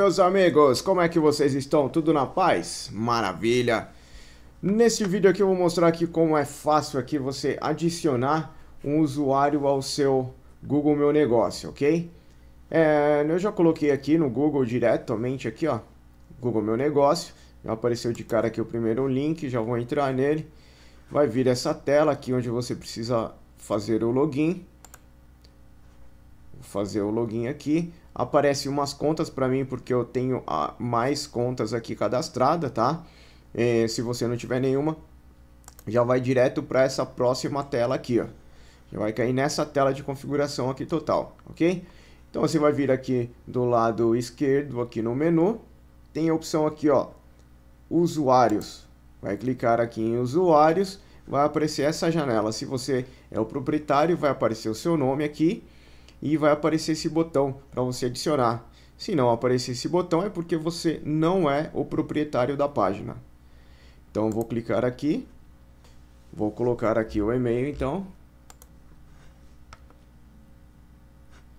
meus amigos? Como é que vocês estão? Tudo na paz? Maravilha! nesse vídeo aqui eu vou mostrar aqui como é fácil aqui você adicionar um usuário ao seu Google Meu Negócio, ok? É, eu já coloquei aqui no Google diretamente aqui, ó, Google Meu Negócio. Já apareceu de cara aqui o primeiro link, já vou entrar nele. Vai vir essa tela aqui onde você precisa fazer o login. Vou fazer o login aqui aparece umas contas para mim porque eu tenho a ah, mais contas aqui cadastrada, tá? É, se você não tiver nenhuma, já vai direto para essa próxima tela aqui, ó. Já vai cair nessa tela de configuração aqui total, ok? Então você vai vir aqui do lado esquerdo aqui no menu, tem a opção aqui, ó, usuários. Vai clicar aqui em usuários, vai aparecer essa janela. Se você é o proprietário, vai aparecer o seu nome aqui e vai aparecer esse botão para você adicionar. Se não aparecer esse botão é porque você não é o proprietário da página. Então vou clicar aqui, vou colocar aqui o e-mail então.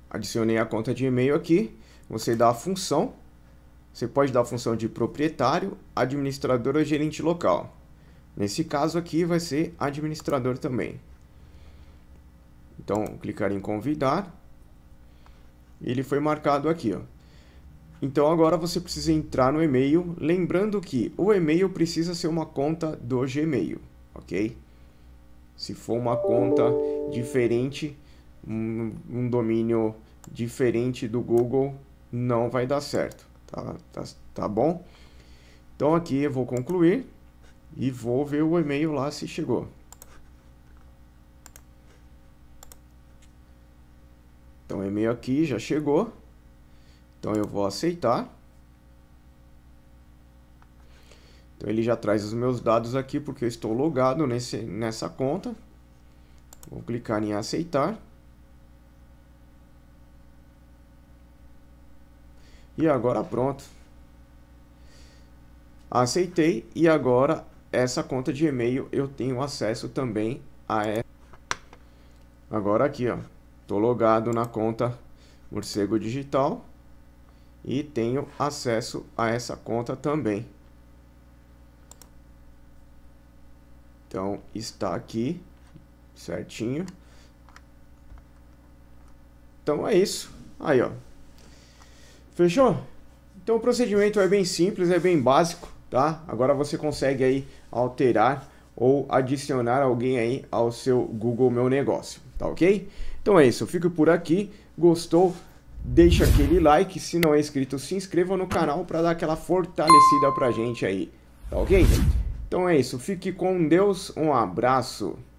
Adicionei a conta de e-mail aqui, você dá a função, você pode dar a função de proprietário, administrador ou gerente local. Nesse caso aqui vai ser administrador também. Então clicar em convidar ele foi marcado aqui, ó. Então agora você precisa entrar no e-mail, lembrando que o e-mail precisa ser uma conta do Gmail, ok? Se for uma conta diferente, um, um domínio diferente do Google, não vai dar certo, tá, tá, tá bom? Então aqui eu vou concluir e vou ver o e-mail lá se chegou. Então o e-mail aqui já chegou. Então eu vou aceitar. Então ele já traz os meus dados aqui porque eu estou logado nesse, nessa conta. Vou clicar em aceitar. E agora pronto. Aceitei e agora essa conta de e-mail eu tenho acesso também a essa. Agora aqui, ó. Estou logado na conta Morcego Digital e tenho acesso a essa conta também. Então está aqui certinho. Então é isso. Aí, ó. Fechou? Então o procedimento é bem simples, é bem básico, tá? Agora você consegue aí alterar ou adicionar alguém aí ao seu Google Meu Negócio, tá OK? Então é isso, eu fico por aqui. Gostou? Deixa aquele like. Se não é inscrito, se inscreva no canal para dar aquela fortalecida pra gente aí. Tá ok? Então é isso, fique com Deus, um abraço.